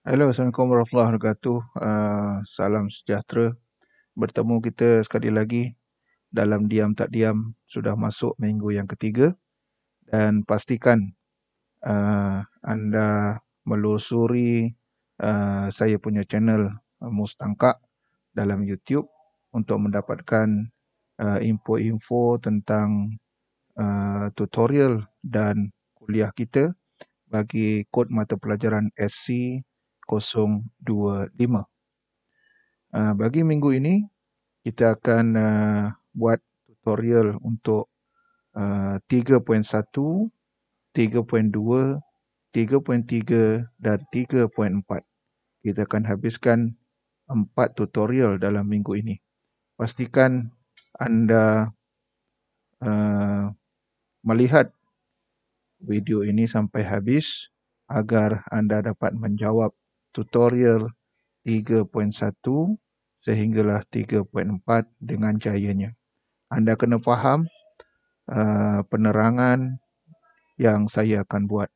Hello, Assalamualaikum warahmatullahi wabarakatuh. Uh, salam sejahtera. Bertemu kita sekali lagi dalam diam tak diam sudah masuk minggu yang ketiga dan pastikan uh, anda melusuri uh, saya punya channel Mustangka dalam YouTube untuk mendapatkan uh, info-info tentang uh, tutorial dan kuliah kita bagi kod mata pelajaran SC Uh, bagi minggu ini, kita akan ah, buat tutorial untuk 3.1, 3.2, 3.3 dan 3.4. Kita akan habiskan empat tutorial dalam minggu ini. Pastikan anda uh, melihat video ini sampai habis agar anda dapat menjawab tutorial 3.1 sehinggalah 3.4 dengan jayanya. Anda kena faham uh, penerangan yang saya akan buat.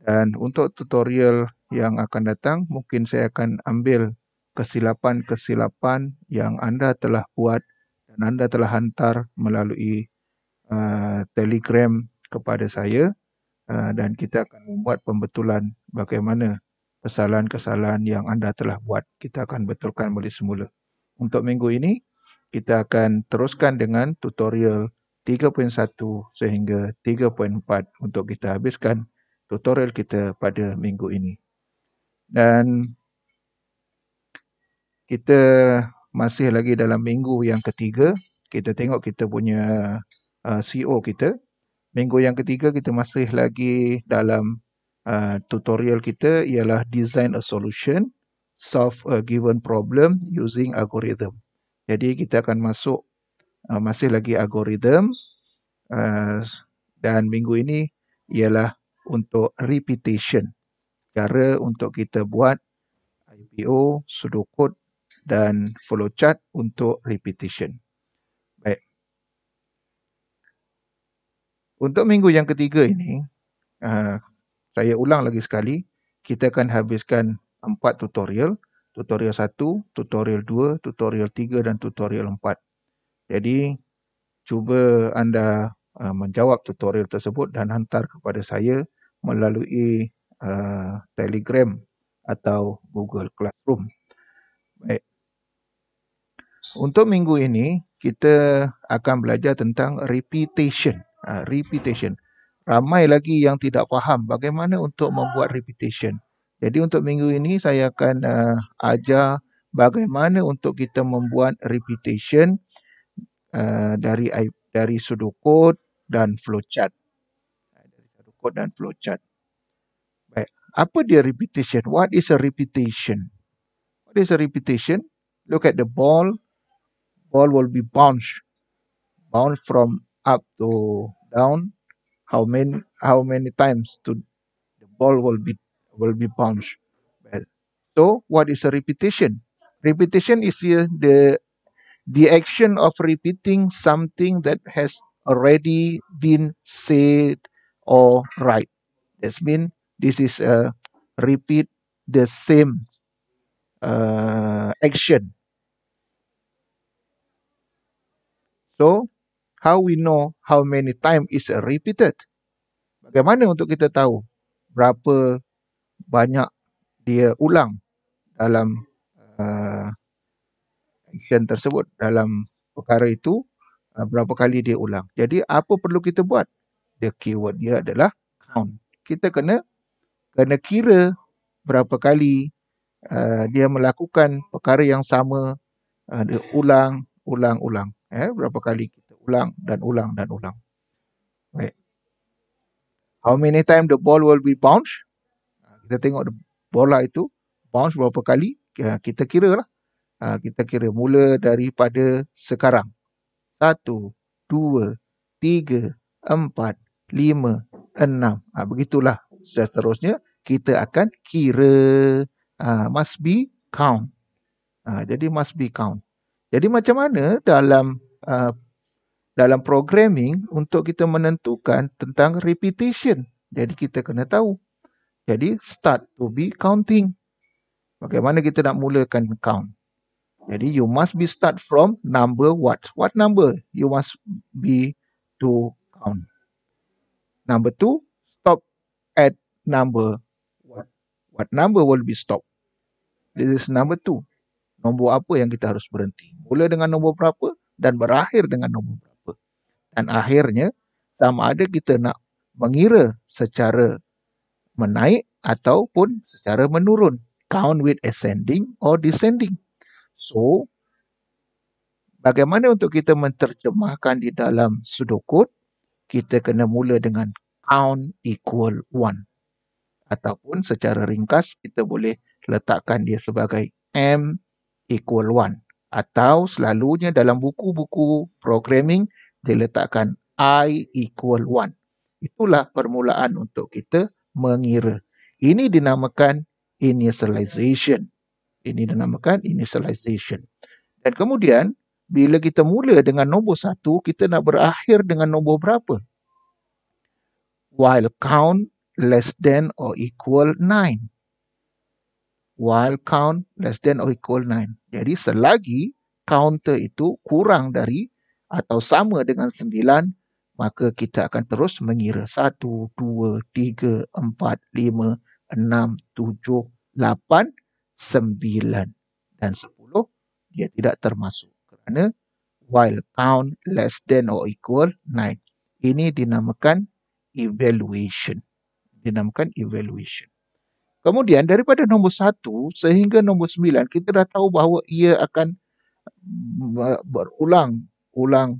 Dan untuk tutorial yang akan datang, mungkin saya akan ambil kesilapan-kesilapan yang anda telah buat dan anda telah hantar melalui uh, telegram kepada saya uh, dan kita akan membuat pembetulan bagaimana kesalahan-kesalahan yang anda telah buat. Kita akan betulkan balik semula. Untuk minggu ini, kita akan teruskan dengan tutorial 3.1 sehingga 3.4 untuk kita habiskan tutorial kita pada minggu ini. Dan kita masih lagi dalam minggu yang ketiga. Kita tengok kita punya uh, CO e kita. Minggu yang ketiga kita masih lagi dalam Ah, tutorial kita ialah design a solution, solve a given problem using algorithm. Jadi kita akan masuk uh, masih lagi algorithm uh, dan minggu ini ialah untuk repetition. Cara untuk kita buat IPO, sudokod dan flowchart untuk repetition. Baik. Untuk minggu yang ketiga ini, uh, saya ulang lagi sekali, kita akan habiskan empat tutorial. Tutorial 1, tutorial 2, tutorial 3 dan tutorial 4. Jadi, cuba anda uh, menjawab tutorial tersebut dan hantar kepada saya melalui uh, Telegram atau Google Classroom. Baik. Untuk minggu ini, kita akan belajar tentang repetition. Uh, Repetition ramai lagi yang tidak faham bagaimana untuk membuat repetition. Jadi untuk minggu ini saya akan uh, ajar bagaimana untuk kita membuat repetition uh, dari dari sudoku dan flowchart. Dari sudoku dan flowchart. Baik, apa dia repetition? What is a repetition? What is a repetition? Look at the ball. Ball will be bounced. Bounced from up to down how many how many times to the ball will be will be bounced. So what is a repetition? Repetition is uh, the the action of repeating something that has already been said or right. That's mean this is a repeat the same uh, action. So how we know how many time is repeated? Bagaimana untuk kita tahu berapa banyak dia ulang dalam uh, action tersebut dalam perkara itu uh, berapa kali dia ulang. Jadi apa perlu kita buat? The keyword dia adalah count. Kita kena kena kira berapa kali Uh, dia melakukan perkara yang sama uh, dia ulang ulang ulang eh berapa kali ulang dan ulang dan ulang. Right. How many time the ball will be bounced? Ah, kita tengok bola itu bounce berapa kali. Kita kira lah. Ah, kita kira mula daripada sekarang. Satu, dua, tiga, empat, lima, enam. Ah, begitulah. Seterusnya kita akan kira. must be count. jadi must be count. Jadi macam mana dalam dalam programming untuk kita menentukan tentang repetition. Jadi kita kena tahu. Jadi start to be counting. Bagaimana kita nak mulakan count? Jadi you must be start from number what? What number you must be to count? Number two, stop at number what? What number will be stop? This is number two. Nombor apa yang kita harus berhenti? Mula dengan nombor berapa dan berakhir dengan nombor berapa? dan akhirnya sama ada kita nak mengira secara menaik ataupun secara menurun count with ascending or descending so bagaimana untuk kita menterjemahkan di dalam sudoku kita kena mula dengan count equal one ataupun secara ringkas kita boleh letakkan dia sebagai m equal one atau selalunya dalam buku-buku programming diletakkan I equal 1. Itulah permulaan untuk kita mengira. Ini dinamakan initialization. Ini dinamakan initialization. Dan kemudian, bila kita mula dengan nombor 1, kita nak berakhir dengan nombor berapa? While count less than or equal 9. While count less than or equal 9. Jadi selagi counter itu kurang dari atau sama dengan sembilan, maka kita akan terus mengira satu, dua, tiga, empat, lima, enam, tujuh, lapan, sembilan dan sepuluh. Ia tidak termasuk kerana while count less than or equal nine. Ini dinamakan evaluation. Dinamakan evaluation. Kemudian daripada nombor satu sehingga nombor sembilan kita dah tahu bahawa ia akan mm, berulang ulang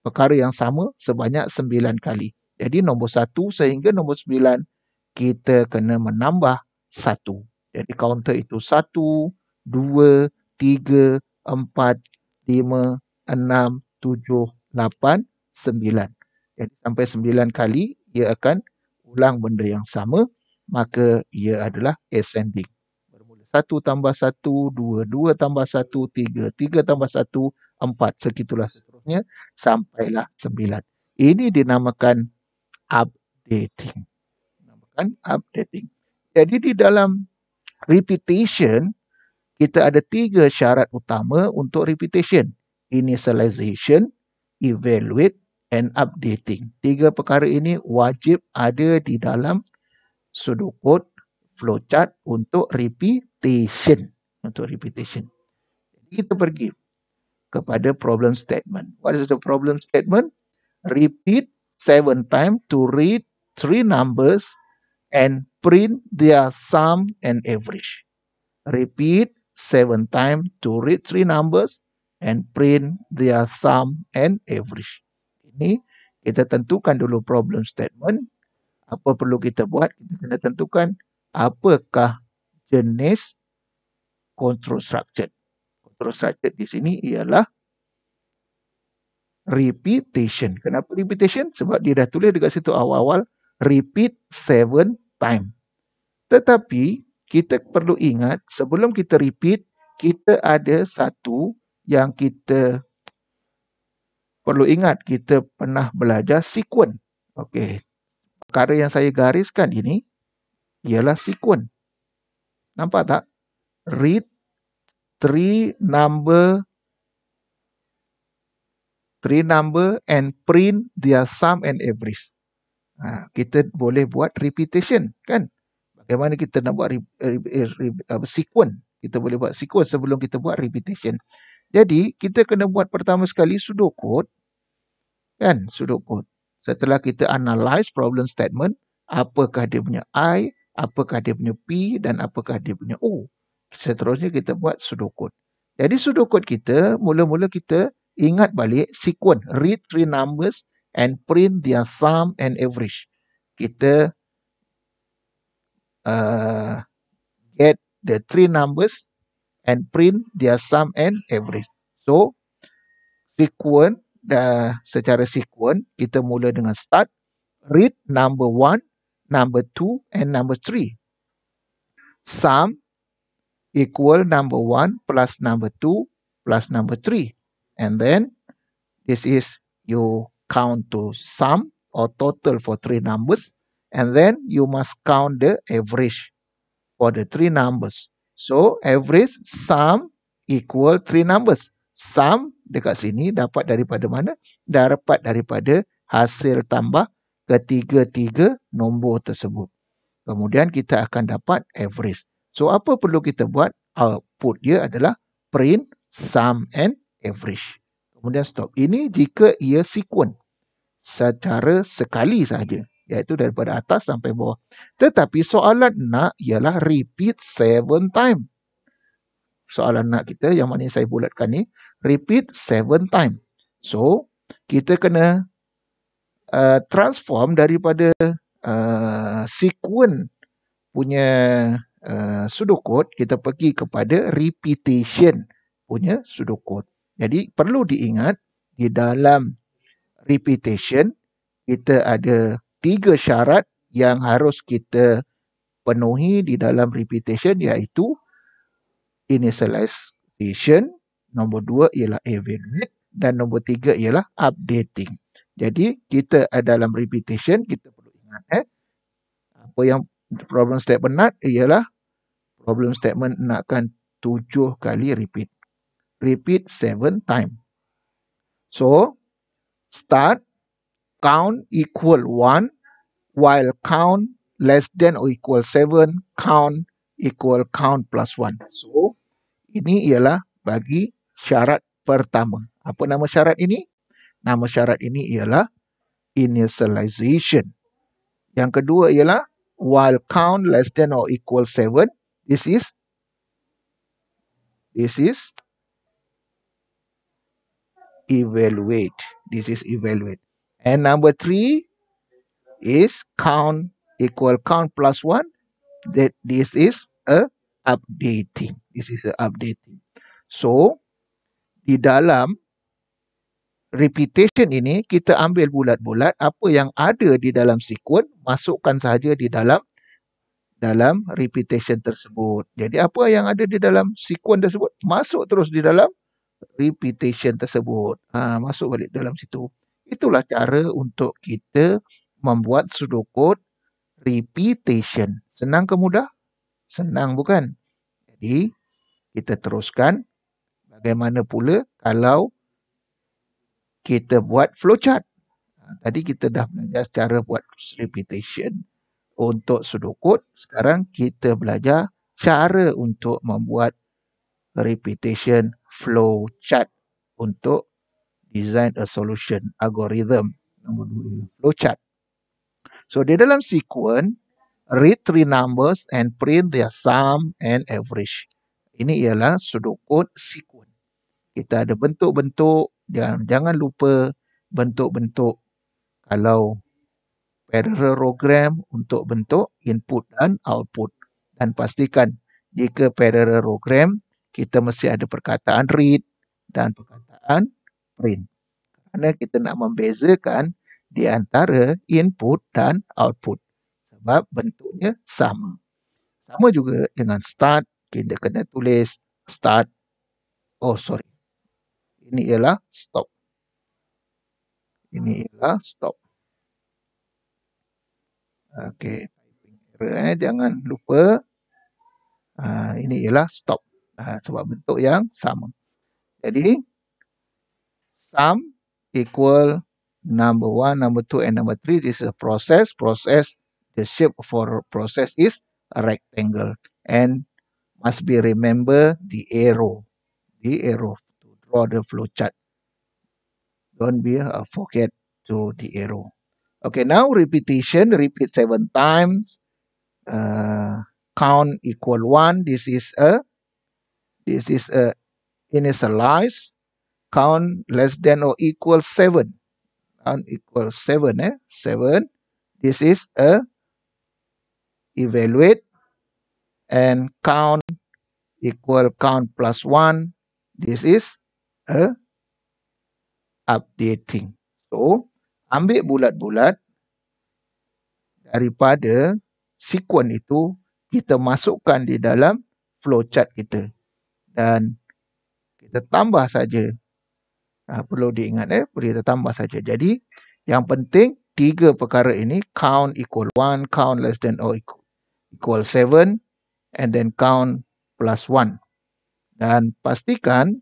perkara yang sama sebanyak sembilan kali. Jadi nombor satu sehingga nombor sembilan kita kena menambah satu. Jadi counter itu satu, dua, tiga, empat, lima, enam, tujuh, lapan, sembilan. Jadi sampai sembilan kali ia akan ulang benda yang sama maka ia adalah ascending. Bermula satu tambah satu, dua, dua tambah satu, tiga, tiga tambah satu, empat. Sekitulah seterusnya sampailah sembilan. Ini dinamakan updating. Dinamakan updating. Jadi di dalam repetition, kita ada tiga syarat utama untuk repetition. Initialization, evaluate and updating. Tiga perkara ini wajib ada di dalam sudokod flowchart untuk repetition. Untuk repetition. Jadi kita pergi kepada problem statement. What is the problem statement? Repeat seven times to read three numbers and print their sum and average. Repeat seven times to read three numbers and print their sum and average. Ini kita tentukan dulu problem statement. Apa perlu kita buat? Kita kena tentukan apakah jenis control structure prostrated di sini ialah repetition. Kenapa repetition? Sebab dia dah tulis dekat situ awal-awal repeat seven time. Tetapi kita perlu ingat sebelum kita repeat, kita ada satu yang kita perlu ingat. Kita pernah belajar sequence. Okey. Perkara yang saya gariskan ini ialah sequence. Nampak tak? Read three number three number and print their sum and average. Ha, kita boleh buat repetition kan? Bagaimana kita nak buat sequence? Kita boleh buat sequence sebelum kita buat repetition. Jadi kita kena buat pertama sekali sudo code kan? Sudo code. Setelah kita analyse problem statement, apakah dia punya i, apakah dia punya p dan apakah dia punya o seterusnya kita buat sudokun. Jadi sudokun kita, mula-mula kita ingat balik sequence, Read three numbers and print their sum and average. Kita uh, get the three numbers and print their sum and average. So, sequence dah uh, secara sequence kita mula dengan start. Read number one, number two and number three. Sum equal number 1 plus number 2 plus number 3. And then this is you count to sum or total for three numbers. And then you must count the average for the three numbers. So average sum equal three numbers. Sum dekat sini dapat daripada mana? Dapat daripada hasil tambah ketiga-tiga nombor tersebut. Kemudian kita akan dapat average. So apa perlu kita buat? Output dia adalah print sum and average. Kemudian stop. Ini jika ia sequence secara sekali sahaja. Iaitu daripada atas sampai bawah. Tetapi soalan nak ialah repeat seven time. Soalan nak kita yang mana saya bulatkan ni. Repeat seven time. So, kita kena uh, transform daripada uh, sequence punya uh, sudocode kita pergi kepada repetition punya sudocode jadi perlu diingat di dalam repetition kita ada tiga syarat yang harus kita penuhi di dalam repetition iaitu initialization nombor dua ialah evaluate dan nombor tiga ialah updating jadi kita dalam repetition kita perlu ingat eh apa yang problem statement not ialah problem statement nakkan tujuh kali repeat. Repeat seven time. So, start count equal one while count less than or equal seven count equal count plus one. So, ini ialah bagi syarat pertama. Apa nama syarat ini? Nama syarat ini ialah initialization. Yang kedua ialah while count less than or equal 7 this is this is evaluate this is evaluate and number 3 is count equal count plus 1 that this is a updating this is a updating so di dalam repetition ini kita ambil bulat-bulat apa yang ada di dalam sequence masukkan saja di dalam dalam repetition tersebut. Jadi apa yang ada di dalam sequence tersebut masuk terus di dalam repetition tersebut. Ha, masuk balik dalam situ. Itulah cara untuk kita membuat pseudocode repetition. Senang ke mudah? Senang bukan? Jadi kita teruskan bagaimana pula kalau kita buat flowchart. Ha, tadi kita dah belajar cara buat repetition untuk sudoku. Sekarang kita belajar cara untuk membuat repetition flowchart untuk design a solution algorithm flowchart. So di dalam sequen, read three numbers and print their sum and average. Ini ialah sudoku sequen. Kita ada bentuk-bentuk dan ya, jangan lupa bentuk-bentuk kalau parallelogram untuk bentuk input dan output dan pastikan jika parallelogram kita mesti ada perkataan read dan perkataan print kerana kita nak membezakan di antara input dan output sebab bentuknya sama sama juga dengan start kita kena tulis start oh sorry ini ialah stop. Ini ialah stop. Okey. typing eh. Jangan lupa. Uh, ini ialah stop. Uh, sebab bentuk yang sama. Jadi. Sum equal number one, number two and number three. This is a process. Process. The shape for process is a rectangle. And must be remember the arrow. The arrow. draw the flowchart. Don't be a uh, forget to the arrow. Okay, now repetition. Repeat seven times. Uh, count equal one. This is a this is a initialize count less than or equal seven. Count equal seven. Eh? Seven. This is a evaluate and count equal count plus one. This is a updating. So, ambil bulat-bulat daripada sekuen itu kita masukkan di dalam flowchart kita. Dan kita tambah saja. Ah perlu diingat eh, perlu kita tambah saja. Jadi, yang penting tiga perkara ini count equal 1, count less than or equal equal 7 and then count plus 1. Dan pastikan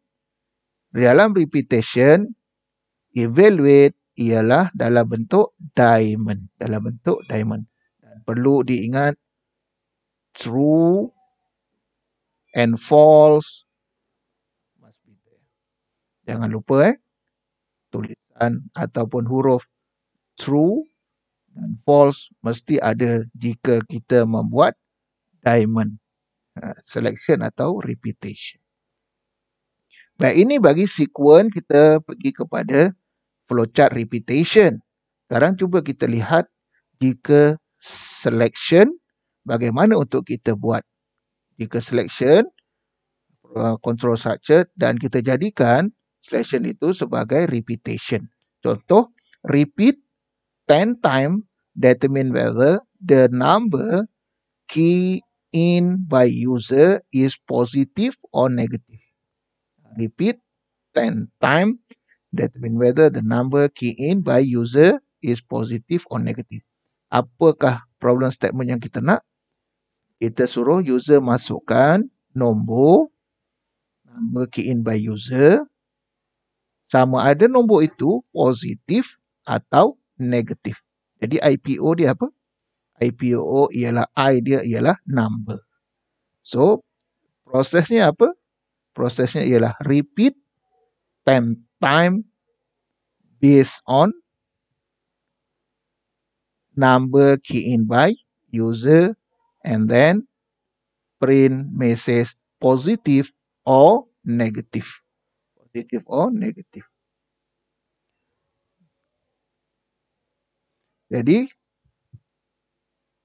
dalam repetition evaluate ialah dalam bentuk diamond dalam bentuk diamond dan perlu diingat true and false must be there jangan lupa eh tulisan ataupun huruf true and false mesti ada jika kita membuat diamond ha, selection atau repetition Baik, ini bagi sequence kita pergi kepada flowchart repetition. Sekarang cuba kita lihat jika selection bagaimana untuk kita buat. Jika selection uh, control structure dan kita jadikan selection itu sebagai repetition. Contoh, repeat 10 time determine whether the number key in by user is positive or negative repeat 10 times that mean whether the number key in by user is positive or negative. Apakah problem statement yang kita nak? Kita suruh user masukkan nombor number key in by user sama ada nombor itu positif atau negatif. Jadi IPO dia apa? IPO ialah idea ialah number. So prosesnya apa? prosesnya ialah repeat 10 time based on number key in by user and then print message positive or negative. Positive or negative. Jadi,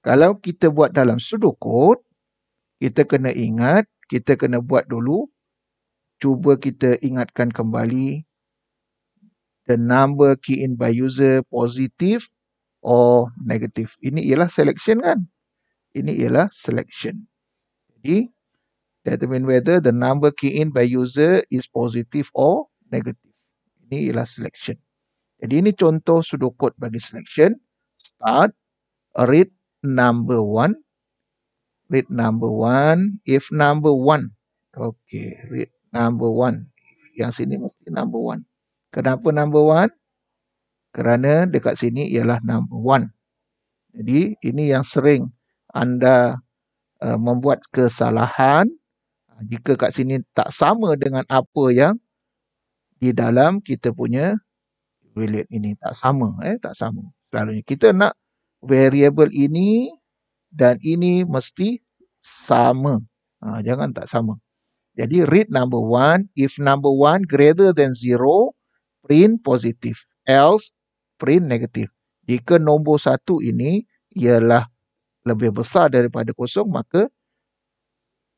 kalau kita buat dalam sudo code, kita kena ingat, kita kena buat dulu cuba kita ingatkan kembali the number key in by user positive or negative. Ini ialah selection kan? Ini ialah selection. Jadi, determine whether the number key in by user is positive or negative. Ini ialah selection. Jadi, ini contoh sudokod bagi selection. Start, read number one. Read number one. If number one. Okay, read number one. Yang sini mesti number one. Kenapa number one? Kerana dekat sini ialah number one. Jadi ini yang sering anda uh, membuat kesalahan. Jika kat sini tak sama dengan apa yang di dalam kita punya relate ini. Tak sama. eh Tak sama. Selalunya kita nak variable ini dan ini mesti sama. Ha, jangan tak sama. Jadi read number one, if number one greater than zero, print positive. Else, print negative. Jika nombor satu ini ialah lebih besar daripada kosong, maka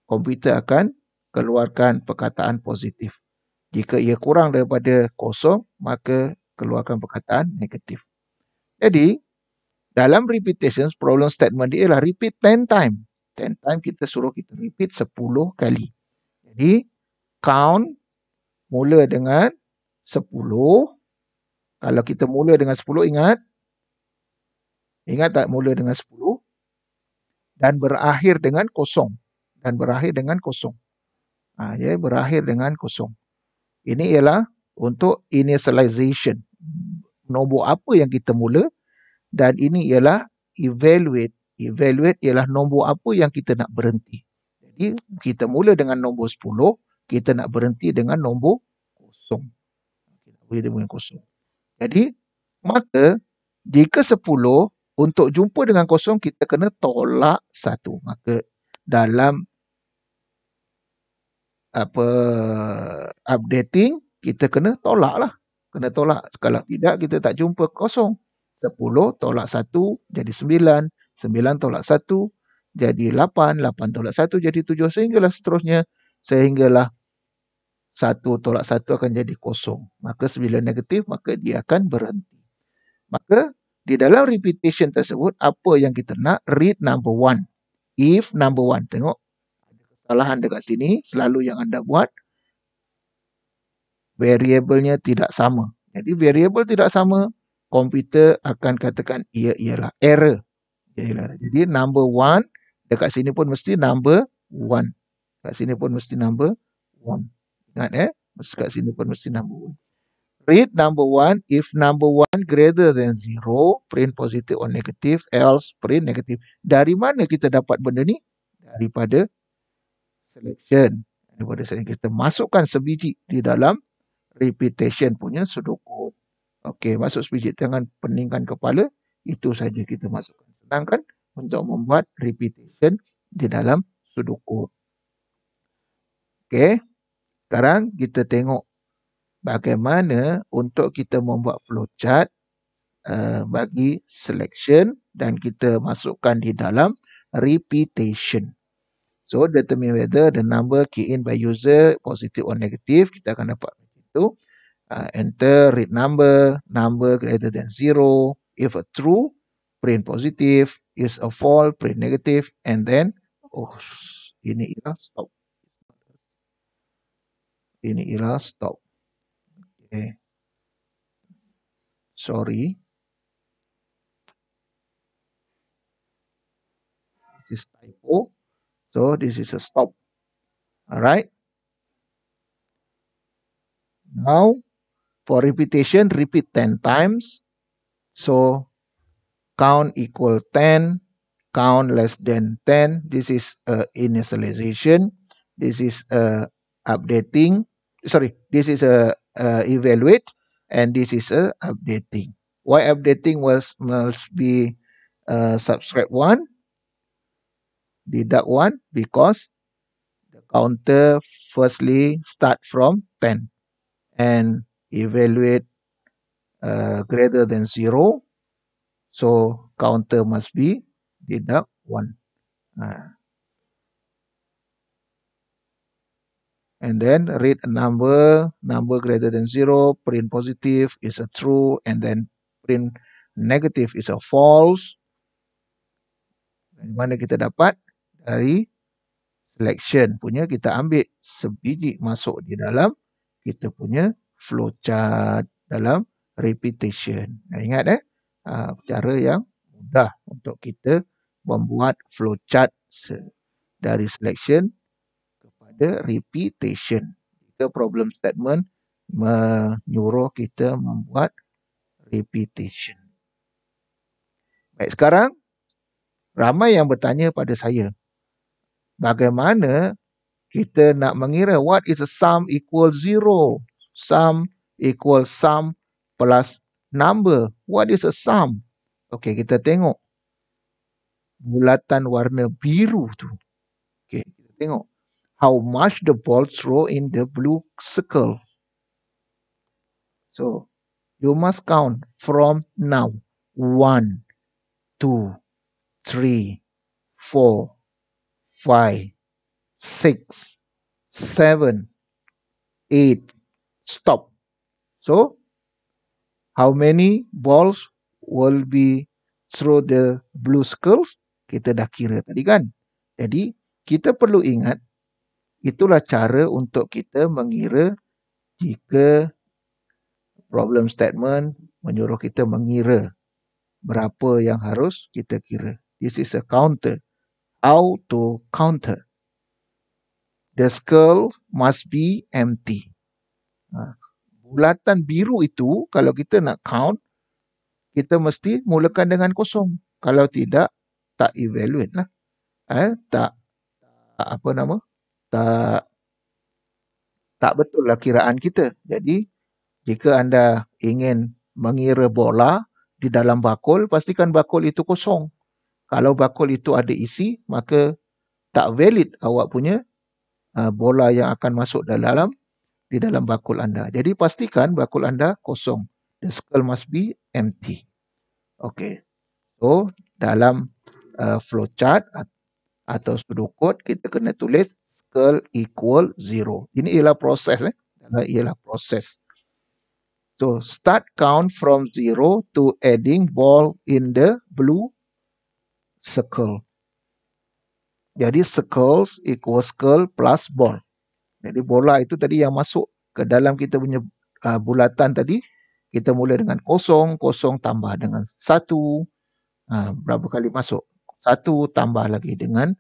komputer akan keluarkan perkataan positif. Jika ia kurang daripada kosong, maka keluarkan perkataan negatif. Jadi, dalam repetitions, problem statement dia ialah repeat 10 times. 10 times kita suruh kita repeat 10 kali. Jadi count mula dengan 10. Kalau kita mula dengan 10 ingat. Ingat tak mula dengan 10. Dan berakhir dengan kosong. Dan berakhir dengan kosong. Ha, ya, berakhir dengan kosong. Ini ialah untuk initialization. Nombor apa yang kita mula. Dan ini ialah evaluate. Evaluate ialah nombor apa yang kita nak berhenti. Jadi kita mula dengan nombor 10, kita nak berhenti dengan nombor kosong. Kita boleh dengan kosong. Jadi maka jika 10 untuk jumpa dengan kosong kita kena tolak 1. Maka dalam apa updating kita kena tolak lah. Kena tolak. Kalau tidak kita tak jumpa kosong. 10 tolak 1 jadi 9. 9 tolak 1 jadi 8, 8 tolak 1 jadi 7 sehinggalah seterusnya sehinggalah 1 tolak 1 akan jadi kosong. Maka 9 negatif maka dia akan berhenti. Maka di dalam repetition tersebut apa yang kita nak read number 1. If number 1 tengok ada kesalahan dekat sini selalu yang anda buat variablenya tidak sama. Jadi variable tidak sama komputer akan katakan ia ialah error. Jadi number one Dekat sini pun mesti number one. Dekat sini pun mesti number one. Ingat eh. Mesti dekat sini pun mesti number one. Read number one If number one greater than zero print positive or negative. Else, print negative. Dari mana kita dapat benda ni? Daripada selection. Daripada sini Kita masukkan sebiji di dalam repetition punya sudoku. Okey, masuk sebiji. Jangan peningkan kepala. Itu saja kita masukkan. Senang kan? untuk membuat repetition di dalam sudoku. Okey. Sekarang kita tengok bagaimana untuk kita membuat flowchart uh, bagi selection dan kita masukkan di dalam repetition. So determine whether the number key in by user positive or negative. Kita akan dapat itu. Uh, enter read number, number greater than zero. If a true, print positive. is a false print negative and then oh ini ialah stop ini ialah stop okay sorry this is typo so this is a stop all right now for repetition repeat 10 times so count equal 10 count less than 10 this is initialization this is updating sorry this is a, evaluate and this is a updating why updating was must be uh, subscribe one deduct one because the counter firstly start from 10 and evaluate uh, greater than 0 So counter must be deduct 1. Ha. And then read a number, number greater than zero, print positive is a true, and then print negative is a false. Dan mana kita dapat? Dari selection punya kita ambil sebiji masuk di dalam kita punya flowchart dalam repetition. Nah, ingat eh? uh, ah, cara yang mudah untuk kita membuat flowchart dari selection kepada repetition. Jika problem statement menyuruh kita membuat repetition. Baik sekarang, ramai yang bertanya pada saya, bagaimana kita nak mengira what is a sum equal zero? Sum equal sum plus number. What is a sum? Okay, kita tengok. Bulatan warna biru tu. Okay, kita tengok. How much the balls throw in the blue circle. So, you must count from now. One, two, three, four, five, six, seven, eight. Stop. So, how many balls will be through the blue circles kita dah kira tadi kan jadi kita perlu ingat itulah cara untuk kita mengira jika problem statement menyuruh kita mengira berapa yang harus kita kira this is a counter how to counter the skull must be empty ha bulatan biru itu kalau kita nak count kita mesti mulakan dengan kosong kalau tidak tak evaluate lah eh tak, tak apa nama tak tak betul lah kiraan kita jadi jika anda ingin mengira bola di dalam bakul pastikan bakul itu kosong kalau bakul itu ada isi maka tak valid awak punya uh, bola yang akan masuk dalam di dalam bakul anda. Jadi pastikan bakul anda kosong. The skull must be empty. Okay. So dalam uh, flowchart atau sudokot kita kena tulis skull equal zero. Ini ialah proses. Eh? Ini ialah proses. So start count from zero to adding ball in the blue circle. Jadi circles equals skull plus ball. Jadi bola itu tadi yang masuk ke dalam kita punya uh, bulatan tadi. Kita mula dengan kosong, kosong tambah dengan satu. Uh, berapa kali masuk? Satu tambah lagi dengan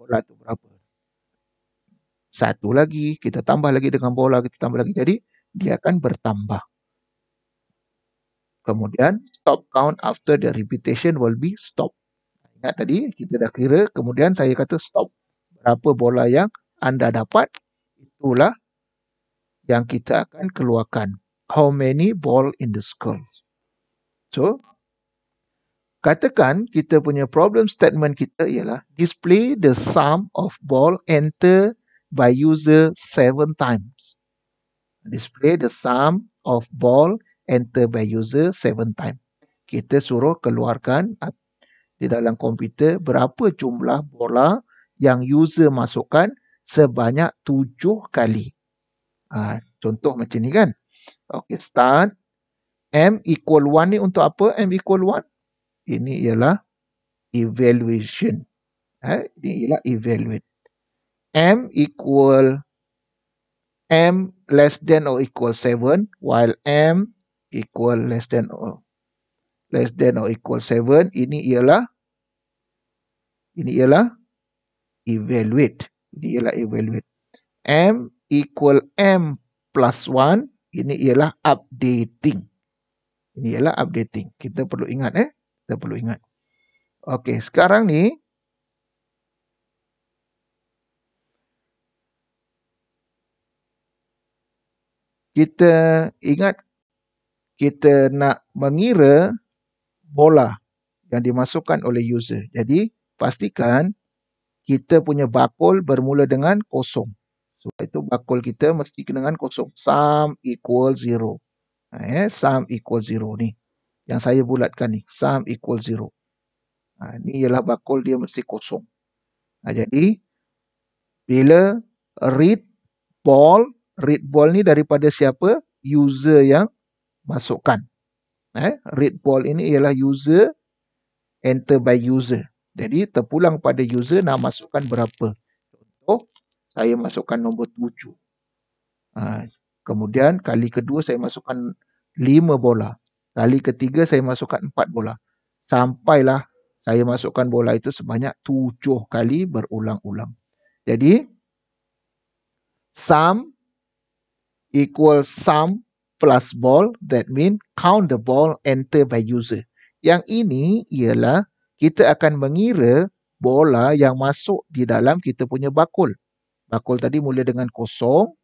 bola itu berapa? Satu lagi, kita tambah lagi dengan bola, kita tambah lagi. Jadi dia akan bertambah. Kemudian stop count after the repetition will be stop. Ingat tadi kita dah kira kemudian saya kata stop. Berapa bola yang anda dapat itulah yang kita akan keluarkan. How many ball in the skull? So, katakan kita punya problem statement kita ialah display the sum of ball enter by user seven times. Display the sum of ball enter by user seven times. Kita suruh keluarkan di dalam komputer berapa jumlah bola yang user masukkan sebanyak tujuh kali. Ha, contoh macam ni kan. Okey, start. M equal 1 ni untuk apa? M equal 1? Ini ialah evaluation. Ha, ini ialah evaluate. M equal M less than or equal 7. While M equal less than or less than or equal 7. Ini ialah ini ialah evaluate. Ini ialah evaluate. M equal M plus 1. Ini ialah updating. Ini ialah updating. Kita perlu ingat eh. Kita perlu ingat. Okey sekarang ni. Kita ingat kita nak mengira bola yang dimasukkan oleh user. Jadi pastikan kita punya bakul bermula dengan kosong. Sebab itu bakul kita mesti kena dengan kosong. Sum equal zero. Ha, eh? Sum equal zero ni. Yang saya bulatkan ni. Sum equal zero. Ha, ni ialah bakul dia mesti kosong. Ha, jadi, bila read ball, read ball ni daripada siapa? User yang masukkan. Eh? Read ball ini ialah user enter by user. Jadi terpulang pada user nak masukkan berapa. Contoh, saya masukkan nombor tujuh. Ha, kemudian kali kedua saya masukkan lima bola. Kali ketiga saya masukkan empat bola. Sampailah saya masukkan bola itu sebanyak tujuh kali berulang-ulang. Jadi, sum equal sum plus ball. That mean count the ball enter by user. Yang ini ialah kita akan mengira bola yang masuk di dalam kita punya bakul. Bakul tadi mula dengan kosong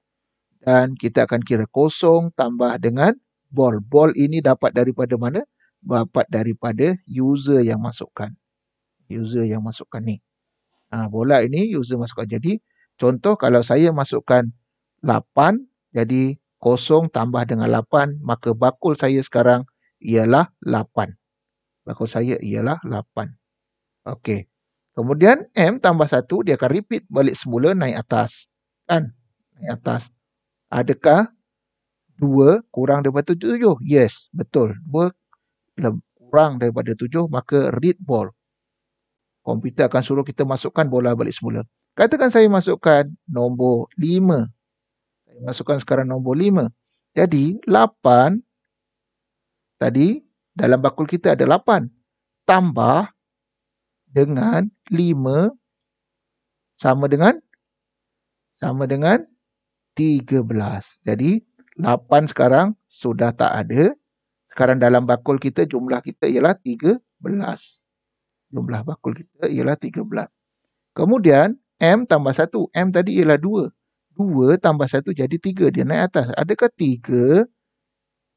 dan kita akan kira kosong tambah dengan ball. Ball ini dapat daripada mana? Dapat daripada user yang masukkan. User yang masukkan ni. Ha, bola ini user masukkan. Jadi contoh kalau saya masukkan 8 jadi kosong tambah dengan 8 maka bakul saya sekarang ialah 8. Maksud saya ialah 8. Okey. Kemudian M tambah 1 dia akan repeat balik semula naik atas. Kan? Naik atas. Adakah 2 kurang daripada 7? Yes. Betul. 2 kurang daripada 7 maka read ball. Komputer akan suruh kita masukkan bola balik semula. Katakan saya masukkan nombor 5. Saya masukkan sekarang nombor 5. Jadi 8 tadi dalam bakul kita ada 8. Tambah dengan 5 sama dengan sama dengan 13. Jadi 8 sekarang sudah tak ada. Sekarang dalam bakul kita jumlah kita ialah 13. Jumlah bakul kita ialah 13. Kemudian M tambah 1. M tadi ialah 2. 2 tambah 1 jadi 3. Dia naik atas. Adakah 3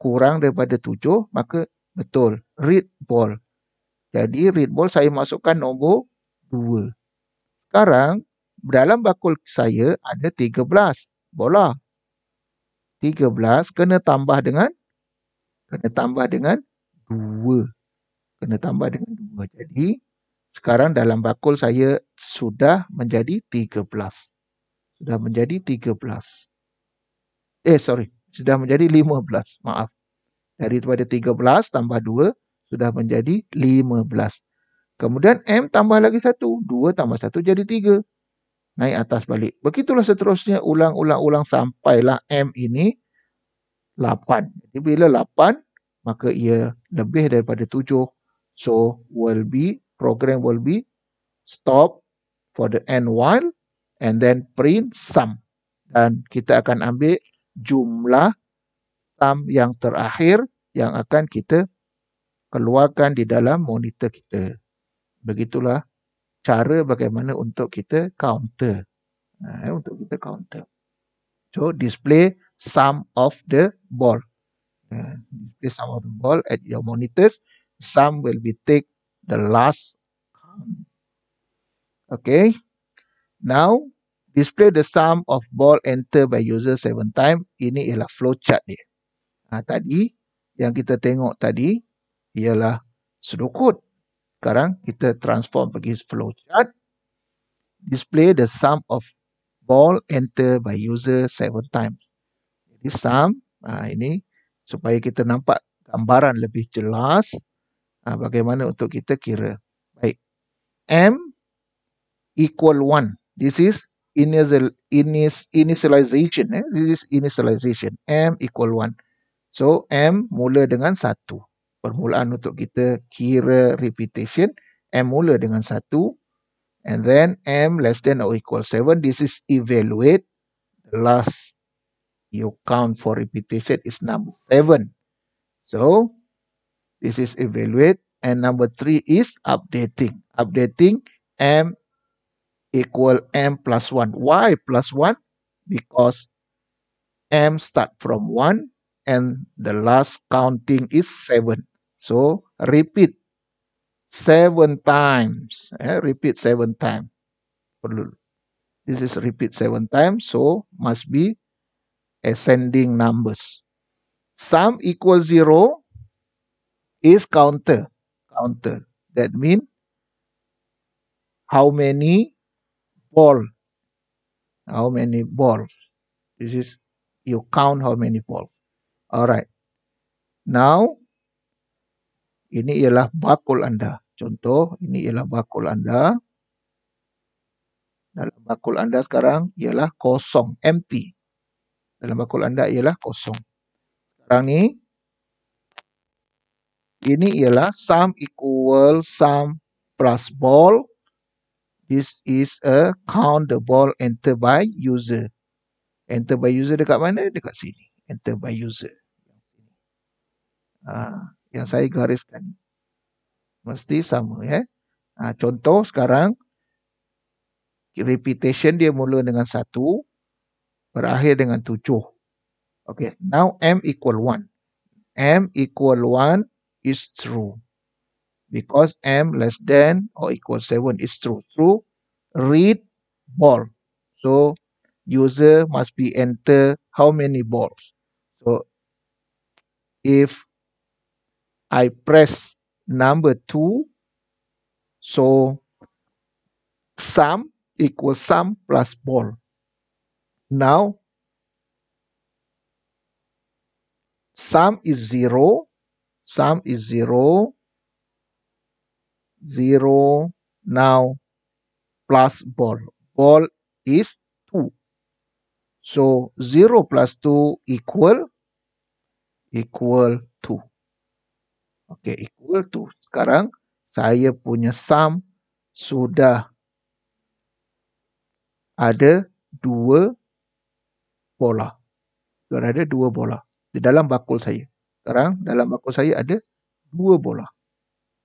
kurang daripada 7? Maka Betul. Read ball. Jadi read ball saya masukkan nombor 2. Sekarang dalam bakul saya ada 13 bola. 13 kena tambah dengan kena tambah dengan 2. Kena tambah dengan 2. Jadi sekarang dalam bakul saya sudah menjadi 13. Sudah menjadi 13. Eh sorry, sudah menjadi 15. Maaf. Daripada 13 tambah 2 sudah menjadi 15. Kemudian M tambah lagi 1. 2 tambah 1 jadi 3. Naik atas balik. Begitulah seterusnya ulang-ulang-ulang sampailah M ini 8. Jadi bila 8 maka ia lebih daripada 7. So will be program will be stop for the end while and then print sum. Dan kita akan ambil jumlah Islam yang terakhir yang akan kita keluarkan di dalam monitor kita. Begitulah cara bagaimana untuk kita counter. Nah, ha, eh, untuk kita counter. So, display sum of the ball. Ha, display sum of the ball at your monitors. Sum will be take the last Okay. Now, display the sum of ball enter by user seven time. Ini ialah flowchart dia. Ha, tadi yang kita tengok tadi ialah sudukut. Sekarang kita transform pergi flowchart. Display the sum of ball enter by user seven times. Jadi sum ha, ini supaya kita nampak gambaran lebih jelas ha, bagaimana untuk kita kira. Baik. M equal one. This is initial, initialization. Eh? This is initialization. M equal one. So M mula dengan 1. Permulaan untuk kita kira repetition. M mula dengan 1. And then M less than or equal 7. This is evaluate. The last you count for repetition is number 7. So this is evaluate. And number 3 is updating. Updating M equal M plus 1. Why plus 1? Because M start from and the last counting is 7. So repeat 7 times. Eh? Repeat 7 times. This is repeat 7 times. So must be ascending numbers. Sum equals 0 is counter. Counter. That means how many ball. How many balls. This is you count how many balls. Alright. Now, ini ialah bakul anda. Contoh, ini ialah bakul anda. Dalam bakul anda sekarang ialah kosong, empty. Dalam bakul anda ialah kosong. Sekarang ni, ini ialah sum equal sum plus ball. This is a count the ball enter by user. Enter by user dekat mana? Dekat sini enter by user. Ha, yang saya gariskan. Mesti sama. ya. Ha, contoh sekarang. Repetition dia mula dengan satu Berakhir dengan tujuh Okay. Now M equal one M equal one is true. Because M less than or equal seven is true. True. Read ball. So user must be enter how many balls. So if I press number 2, so sum equals sum plus ball. Now, sum is 0, sum is 0, 0, now plus ball. Ball is 2. So 0 plus 2 equal equal to. Okey, equal to. Sekarang saya punya sum sudah ada dua bola. Sudah ada dua bola di dalam bakul saya. Sekarang dalam bakul saya ada dua bola.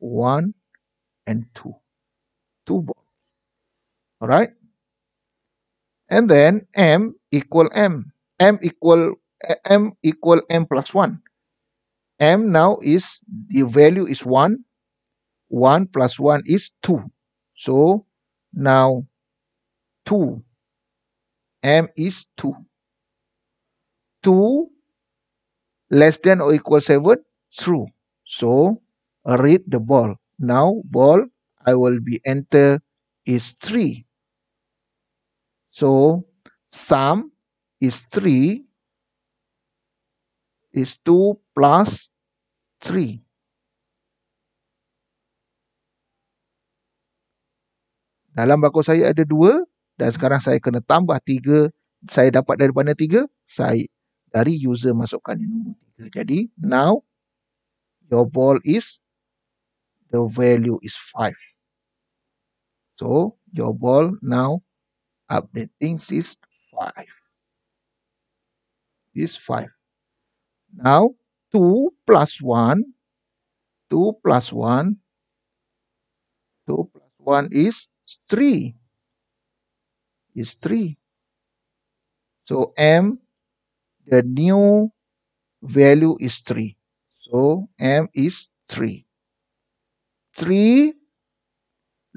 One and two. Two ball. Alright. And then M equal M. M equal m equal m plus 1. m now is the value is 1. 1 plus 1 is 2. So now 2. m is 2. 2 less than or equal 7 true. So read the ball. Now ball I will be enter is 3. So sum is 3 is 2 plus 3. Dalam bakul saya ada 2 dan sekarang saya kena tambah 3. Saya dapat daripada 3, saya dari user masukkan nombor 3. Jadi now your ball is the value is 5. So your ball now updating is 5. This 5. Now 2 plus 1, 2 plus 1, 2 plus 1 is 3, is 3. So M, the new value is 3. So M is 3. 3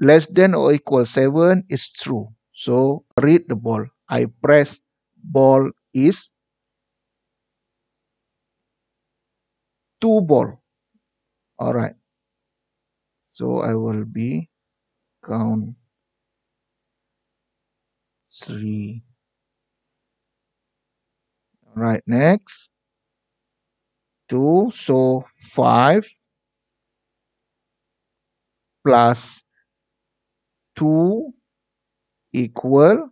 less than or equal 7 is true. So read the ball. I press ball is two ball all right so i will be count three all right next two so five plus two equal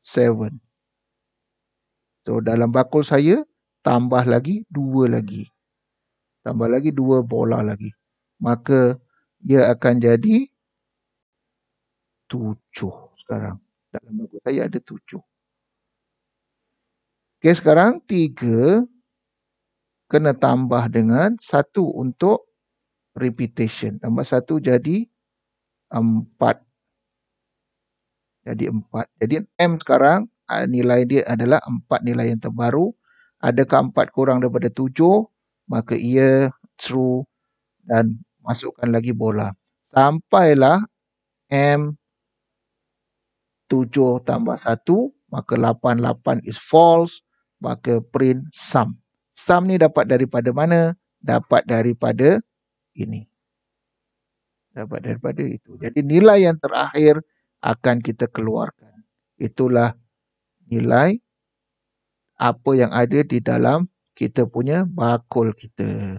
seven so dalam bakul saya tambah lagi dua lagi. Tambah lagi dua bola lagi. Maka ia akan jadi tujuh sekarang. Dalam buku saya ada tujuh. Okey sekarang tiga kena tambah dengan satu untuk repetition. Tambah satu jadi empat. Jadi empat. Jadi M sekarang ah, nilai dia adalah empat nilai yang terbaru adakah empat kurang daripada tujuh, maka ia true dan masukkan lagi bola. Sampailah M tujuh tambah satu, maka lapan lapan is false, maka print sum. Sum ni dapat daripada mana? Dapat daripada ini. Dapat daripada itu. Jadi nilai yang terakhir akan kita keluarkan. Itulah nilai apa yang ada di dalam kita punya bakul kita.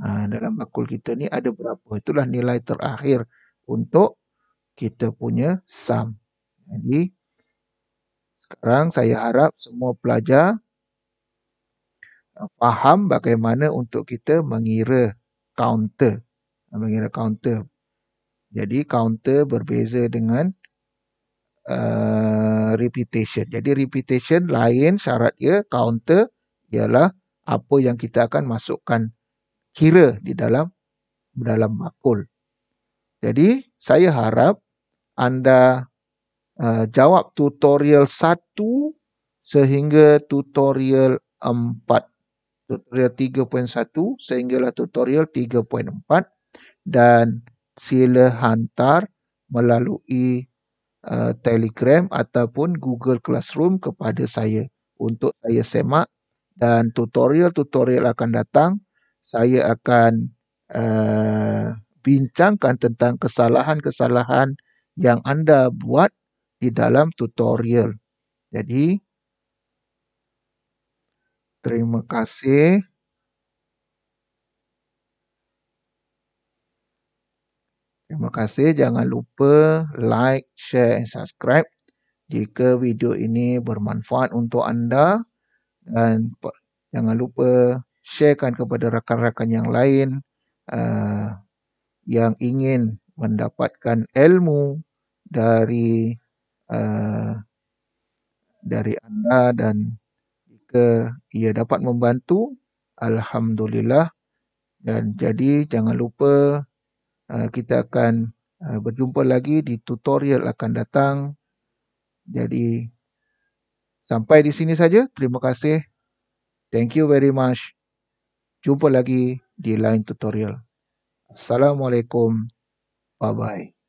Ha, dalam bakul kita ni ada berapa. Itulah nilai terakhir untuk kita punya sum. Jadi sekarang saya harap semua pelajar ha, faham bagaimana untuk kita mengira counter. Ha, mengira counter. Jadi counter berbeza dengan uh, reputation. Jadi repetition lain syarat dia counter ialah apa yang kita akan masukkan kira di dalam dalam makul. Jadi saya harap anda uh, jawab tutorial 1 sehingga tutorial 4. Tutorial 3.1 sehinggalah tutorial 3.4 dan sila hantar melalui Uh, Telegram ataupun Google Classroom kepada saya untuk saya semak dan tutorial-tutorial akan datang. Saya akan uh, bincangkan tentang kesalahan-kesalahan yang anda buat di dalam tutorial. Jadi, terima kasih. Terima kasih. Jangan lupa like, share dan subscribe jika video ini bermanfaat untuk anda. Dan jangan lupa sharekan kepada rakan-rakan yang lain uh, yang ingin mendapatkan ilmu dari uh, dari anda dan jika ia dapat membantu, Alhamdulillah. Dan jadi jangan lupa Uh, kita akan uh, berjumpa lagi di tutorial akan datang. Jadi sampai di sini saja. Terima kasih. Thank you very much. Jumpa lagi di lain tutorial. Assalamualaikum. Bye-bye.